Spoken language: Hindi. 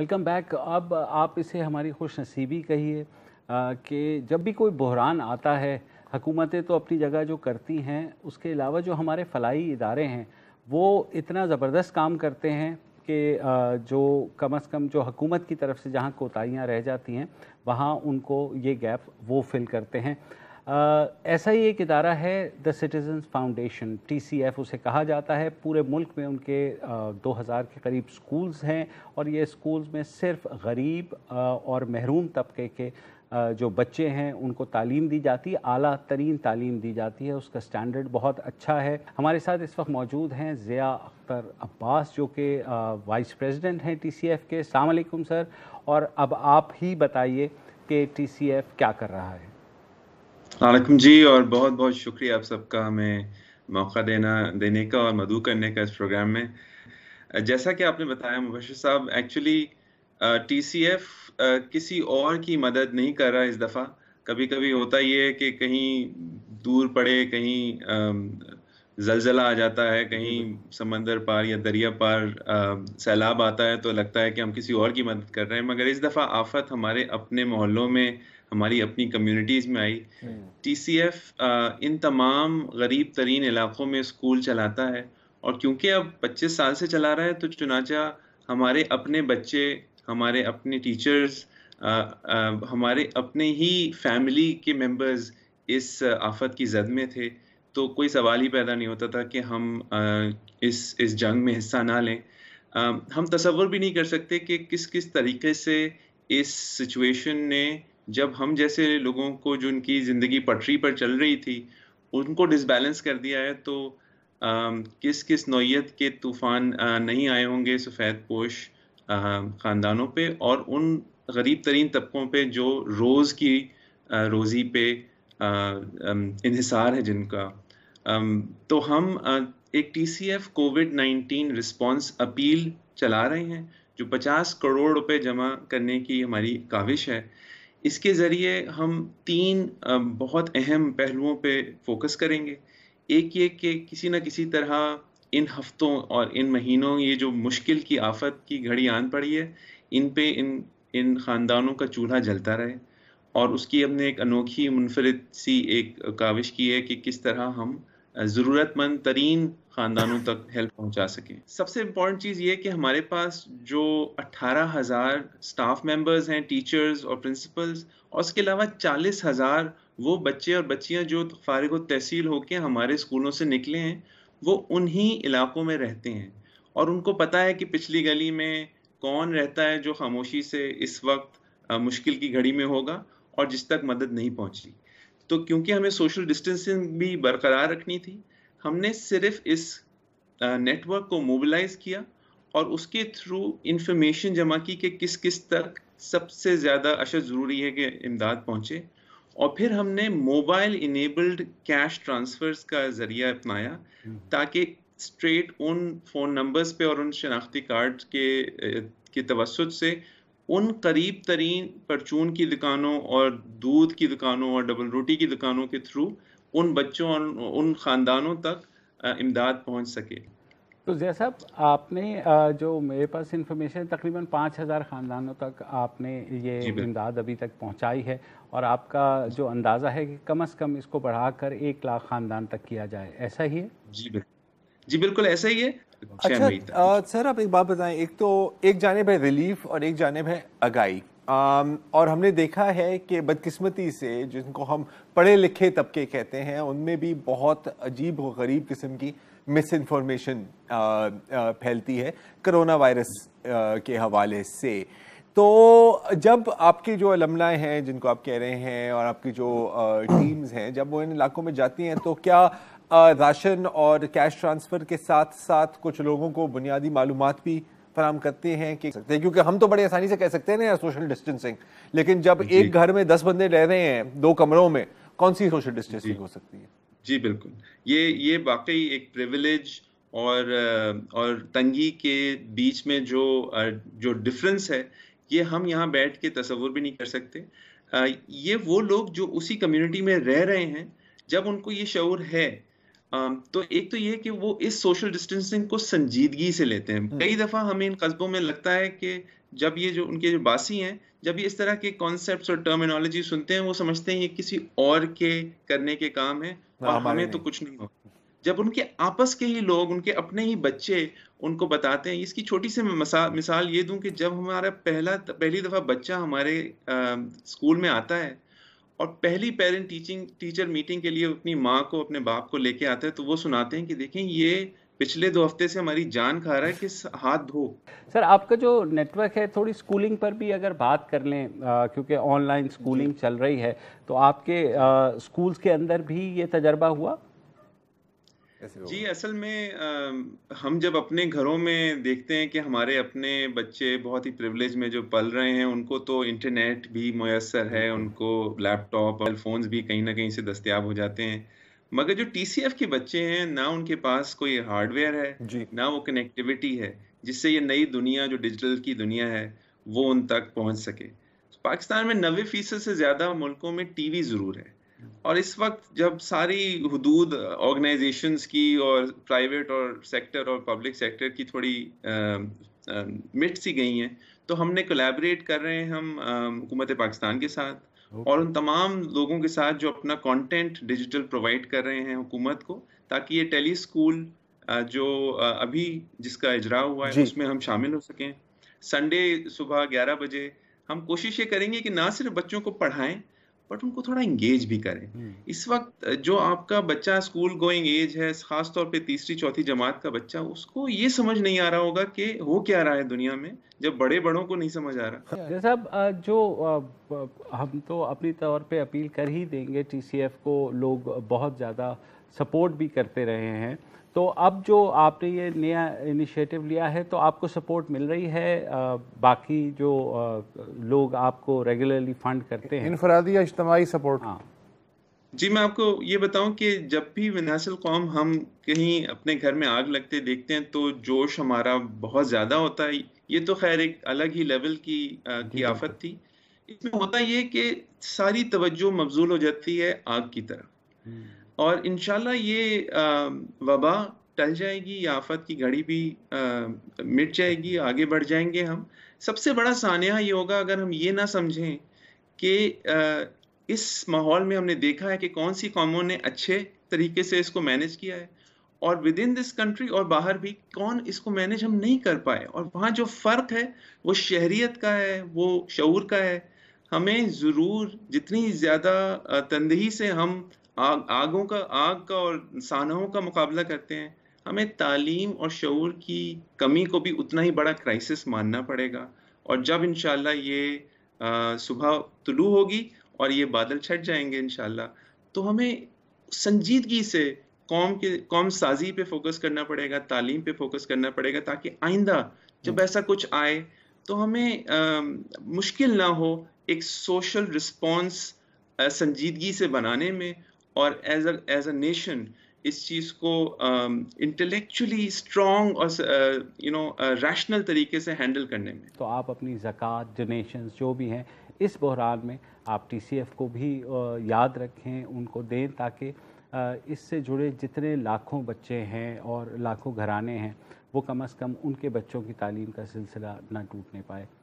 वेलकम बैक अब आप इसे हमारी खुश नसीबी कहिए कि जब भी कोई बहरान आता है हकूमतें तो अपनी जगह जो करती हैं उसके अलावा जो हमारे फलाई इदारे हैं वो इतना ज़बरदस्त काम करते हैं कि जो कम अज़ कम जो हकूमत की तरफ से जहाँ कोताहियाँ रह जाती हैं वहाँ उनको ये गैप वो फिल करते हैं ऐसा ही एक इदारा है द सिटीजन्स फाउंडेशन टी उसे कहा जाता है पूरे मुल्क में उनके दो हज़ार के करीब स्कूल्स हैं और ये स्कूल्स में सिर्फ गरीब और महरूम तबके के जो बच्चे हैं उनको तालीम दी जाती है अली तरीन तालीम दी जाती है उसका स्टैंडर्ड बहुत अच्छा है हमारे साथ इस वक्त मौजूद हैं ज़िया अख्तर अब्बास जो कि वाइस प्रेसिडेंट हैं टीसीएफ के सलामकुम सर और अब आप ही बताइए कि टीसीएफ क्या कर रहा है वालेकुम जी और बहुत बहुत शुक्रिया आप सबका हमें मौका देना देने का और मधु करने का इस प्रोग्राम में जैसा कि आपने बताया मुबशर साहब एक्चुअली टी सी एफ किसी और की मदद नहीं कर रहा इस दफ़ा कभी कभी होता ये है कि कहीं दूर पड़े कहीं जलजला आ जाता है कहीं समंदर पार या दरिया पार सैलाब आता है तो लगता है कि हम किसी और की मदद कर रहे हैं मगर इस दफ़ा आफत हमारे अपने मोहल्लों में हमारी अपनी कम्युनिटीज़ में आई टी हम्म। इन तमाम गरीब तरीन इलाक़ों में स्कूल चलाता है और क्योंकि अब 25 साल से चला रहा है तो चुनाचा हमारे अपने बच्चे हमारे अपने टीचर्स हमारे अपने ही फैमिली के मेंबर्स इस आफत की जद में थे तो कोई सवाल ही पैदा नहीं होता था कि हम इस इस जंग में हिस्सा ना लें हम तस्वुर भी नहीं कर सकते कि किस किस तरीके से इस सिचुएशन ने जब हम जैसे लोगों को जो उनकी ज़िंदगी पटरी पर चल रही थी उनको डिसबैलेंस कर दिया है तो आ, किस किस नोयत के तूफ़ान नहीं आए होंगे सफ़ेद पोश ख़ानदानों पे और उन गरीब तरीन तबकों पे जो रोज़ की आ, रोज़ी पे इहिसार है जिनका आ, तो हम एक T C F COVID nineteen response appeal चला रहे हैं जो 50 करोड़ रुपए जमा करने की हमारी काविश है इसके ज़रिए हम तीन बहुत अहम पहलुओं पे फोकस करेंगे एक ये कि किसी न किसी तरह इन हफ्तों और इन महीनों ये जो मुश्किल की आफत की घड़ी आन पड़ी है इन पे इन इन ख़ानदानों का चूल्हा जलता रहे और उसकी हमने एक अनोखी मुनफरद सी एक काविश की है कि किस तरह हम ज़रूरतमंद तरीन खानदानों तक हेल्प पहुंचा सकें सबसे इम्पॉर्टेंट चीज़ ये कि हमारे पास जो अट्ठारह हज़ार स्टाफ मेंबर्स हैं टीचर्स और प्रिंसिपल्स और उसके अलावा चालीस हज़ार वो बच्चे और बच्चियाँ जो फारग तहसील होकर हमारे स्कूलों से निकले हैं वो उन्हीं इलाकों में रहते हैं और उनको पता है कि पिछली गली में कौन रहता है जो खामोशी से इस वक्त मुश्किल की घड़ी में होगा और जिस तक मदद नहीं पहुँची तो क्योंकि हमें सोशल डिस्टेंसिंग भी बरकरार रखनी थी हमने सिर्फ इस नेटवर्क को मोबिलाइज किया और उसके थ्रू इन्फॉर्मेशन जमा की कि किस किस तक सबसे ज़्यादा अशद ज़रूरी है कि इमदाद पहुँचे और फिर हमने मोबाइल इनेबल्ड कैश ट्रांसफ़र्स का ज़रिया अपनाया हम्म। ताकि स्ट्रेट उन फ़ोन नंबर्स पे और उन शनाख्ती कार्ड के के तवसत से उन करीब तरीन परचून की दुकानों और दूध की दुकानों और डबल रोटी की दुकानों के थ्रू उन बच्चों उन ख़ानदानों तक इमदाद पहुंच सके तो जैसा आपने जो मेरे पास इंफॉर्मेशन तकरीबन पाँच हज़ार ख़ानदानों तक आपने ये इमदाद अभी तक पहुंचाई है और आपका जो अंदाज़ा है कि कम अज़ कम इसको बढ़ाकर एक लाख ख़ानदान तक किया जाए ऐसा ही है जी बिल्कुल जी बिल्कुल ऐसा ही है अच्छा सर आप एक बात बताएं एक तो एक जानब है रिलीफ और एक जानब है आगाई और हमने देखा है कि बदकिस्मती से जिनको हम पढ़े लिखे तबके कहते हैं उनमें भी बहुत अजीब व गरीब किस्म की मिस इन्फॉर्मेशन फैलती है करोना वायरस के हवाले से तो जब आपके जो अलमनाए हैं जिनको आप कह रहे हैं और आपकी जो टीम्स हैं जब वो इन इलाकों में जाती हैं तो क्या राशन और कैश ट्रांसफ़र के साथ साथ कुछ लोगों को बुनियादी मालूम भी फराम करते हैं कि सकते हैं क्योंकि हम तो बड़ी आसानी से कह सकते हैं ना सोशल डिस्टेंसिंग लेकिन जब एक घर में दस बंदे रह रहे हैं दो कमरों में कौन सी सोशल डिस्टेंसिंग हो सकती है जी बिल्कुल ये ये वाकई एक प्रिविलेज और और तंगी के बीच में जो जो डिफरेंस है ये हम यहाँ बैठ के तस्वुर भी नहीं कर सकते ये वो लोग जो उसी कम्युनिटी में रह रहे हैं जब उनको ये शौर है तो एक तो ये कि वो इस सोशल डिस्टेंसिंग को संजीदगी से लेते हैं हम्म। कई दफ़ा हमें इन कस्बों में लगता है कि जब ये जो उनके जो बासी हैं जब ये इस तरह के कॉन्सेप्ट और टर्मिनोलॉजी सुनते हैं वो समझते हैं ये किसी और के करने के काम है हाँ, और हमें तो कुछ नहीं होता जब उनके आपस के ही लोग उनके अपने ही बच्चे उनको बताते हैं इसकी छोटी सी मिसाल ये दूं कि जब हमारा पहला पहली दफ़ा बच्चा हमारे आ, स्कूल में आता है और पहली पेरेंट टीचिंग टीचर मीटिंग के लिए अपनी माँ को अपने बाप को लेके आते हैं तो वो सुनाते हैं कि देखें ये पिछले दो हफ्ते से हमारी जान खा रहा है कि हाथ धो सर आपका जो नेटवर्क है थोड़ी स्कूलिंग पर भी अगर बात कर लें क्योंकि ऑनलाइन स्कूलिंग चल रही है तो आपके स्कूल्स के अंदर भी ये तजर्बा हुआ जी असल में आ, हम जब अपने घरों में देखते हैं कि हमारे अपने बच्चे बहुत ही प्रिविलेज में जो पल रहे हैं उनको तो इंटरनेट भी मैसर है उनको लैपटॉप और फोन्स भी कहीं ना कहीं से दस्तियाब हो जाते हैं मगर जो टी के बच्चे हैं ना उनके पास कोई हार्डवेयर है ना वो कनेक्टिविटी है जिससे ये नई दुनिया जो डिजिटल की दुनिया है वो उन तक पहुंच सके पाकिस्तान में नबे फीसद से ज़्यादा मुल्कों में टीवी ज़रूर है और इस वक्त जब सारी हदूद ऑर्गेनाइजेशन की और प्राइवेट और सेक्टर और पब्लिक सेक्टर की थोड़ी मिट सी गई हैं तो हमने कोलेबरेट कर रहे हैं हम हुकूमत पाकिस्तान के साथ okay. और उन तमाम लोगों के साथ जो अपना कंटेंट डिजिटल प्रोवाइड कर रहे हैं हुकूमत को ताकि ये टेली स्कूल जो अभी जिसका इजरा हुआ है उसमें हम शामिल हो सकें संडे सुबह ग्यारह बजे हम कोशिश ये करेंगे कि ना सिर्फ बच्चों को पढ़ाएं बट उनको थोड़ा इंगेज भी करें हम्म। इस वक्त जो आपका बच्चा स्कूल गोइंग एज है खासतौर पे तीसरी चौथी जमात का बच्चा उसको ये समझ नहीं आ रहा होगा कि हो क्या रहा है दुनिया में जब बड़े बड़ों को नहीं समझ आ रहा अच्छा, साहब जो हम तो अपनी तौर पे अपील कर ही देंगे टीसीएफ को लोग बहुत ज़्यादा सपोर्ट भी करते रहे हैं तो अब जो आपने ये नया इनिशिएटिव लिया है तो आपको सपोर्ट मिल रही है आ, बाकी जो आ, लोग आपको रेगुलरली फंड करते हैं इनफरादी या इज्तमाही सपोर्ट हाँ जी मैं आपको ये बताऊं कि जब भी विनासिल कौम हम कहीं अपने घर में आग लगते देखते हैं तो जोश हमारा बहुत ज़्यादा होता है ये तो खैर एक अलग ही लेवल की की आफत थी इसमें होता ये कि सारी तवज्जो मबजूल हो जाती है आग की तरफ हम्म। और इन ये वबा टल जाएगी या आफत की घड़ी भी आ, मिट जाएगी आगे बढ़ जाएंगे हम सबसे बड़ा सानिया ये होगा अगर हम ये ना समझें कि इस माहौल में हमने देखा है कि कौन सी कौमों ने अच्छे तरीके से इसको मैनेज किया है और विद इन दिस कंट्री और बाहर भी कौन इसको मैनेज हम नहीं कर पाए और वहाँ जो फ़र्क है वो शहरीत का है वो शूर का है हमें ज़रूर जितनी ज़्यादा तंदही से हम आग आगों का आग का और सानहों का मुकाबला करते हैं हमें तालीम और शूर की कमी को भी उतना ही बड़ा क्राइसिस मानना पड़ेगा और जब इन ये सुबह तुलू होगी और ये बादल छट जाएंगे इन तो हमें संजीदगी से कौम के कौम साजी पे फोकस करना पड़ेगा तालीम पे फोकस करना पड़ेगा ताकि आइंदा जब हम्म। ऐसा कुछ आए तो हमें आ, मुश्किल ना हो एक सोशल रिस्पॉन्स संजीदगी से बनाने में और as a as a nation इस चीज़ को इंटेलेक्चुअली um, स्ट्रॉन्ग और यू नो रैशनल तरीके से हैंडल करने में तो आप अपनी ज़क़़त डोनेशन जो भी हैं इस बहरान में आप टी को भी uh, याद रखें उनको दें ताकि uh, इससे जुड़े जितने लाखों बच्चे हैं और लाखों घराने हैं वो कम अज़ कम उनके बच्चों की तालीम का सिलसिला ना टूटने पाए